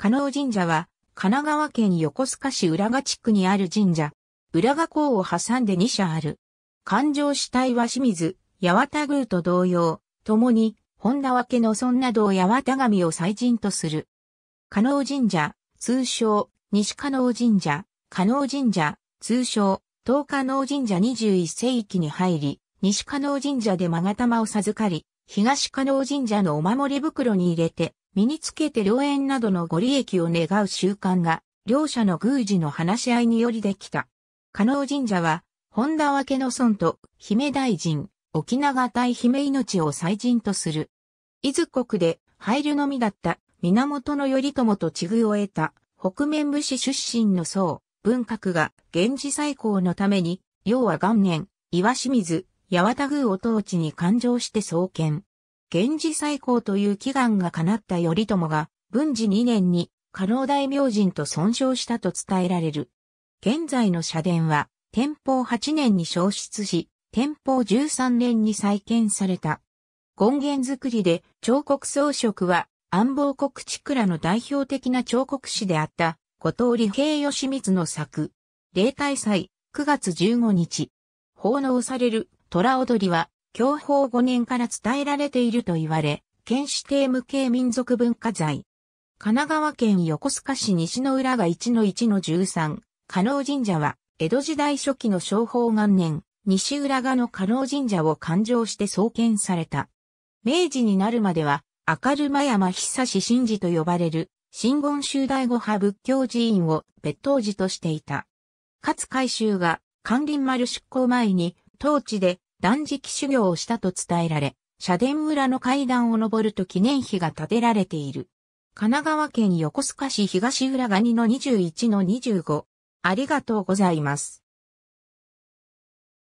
加納神社は、神奈川県横須賀市浦賀地区にある神社。浦賀港を挟んで2社ある。環状主体は清水、八幡宮と同様、共に、本田分の村などを八幡神を祭神とする。加納神社、通称、西加納神社、加納神社、通称、東加納神社21世紀に入り、西加納神社で勾玉を授かり、東加納神社のお守り袋に入れて、身につけて良縁などのご利益を願う習慣が、両者の宮司の話し合いによりできた。加納神社は、本田分の尊と姫大臣、沖永対姫命を祭神とする。伊豆国で配慮のみだった源頼朝と地遇を得た北面武士出身の僧、文閣が源氏再興のために、要は元年、岩清水、八幡宮を当地に勘定して創建。源氏再興という祈願が叶った頼朝が、文治2年に、加納大明神と損傷したと伝えられる。現在の社殿は、天保8年に消失し、天保13年に再建された。権限作りで彫刻装飾は安房国地倉の代表的な彫刻師であった後藤利平義光の作。例大祭9月15日。奉納される虎踊りは享保5年から伝えられていると言われ、県指定無形民族文化財。神奈川県横須賀市西の浦が1の1の13、加納神社は、江戸時代初期の商法元年、西浦賀の加納神社を勘定して創建された。明治になるまでは、明る間山久志神事と呼ばれる、新言宗大御派仏教寺院を別当寺としていた。勝海舟が、関林丸出港前に、当地で断食修行をしたと伝えられ、社殿村の階段を登ると記念碑が建てられている。神奈川県横須賀市東浦賀2の21の25。ありがとうございます。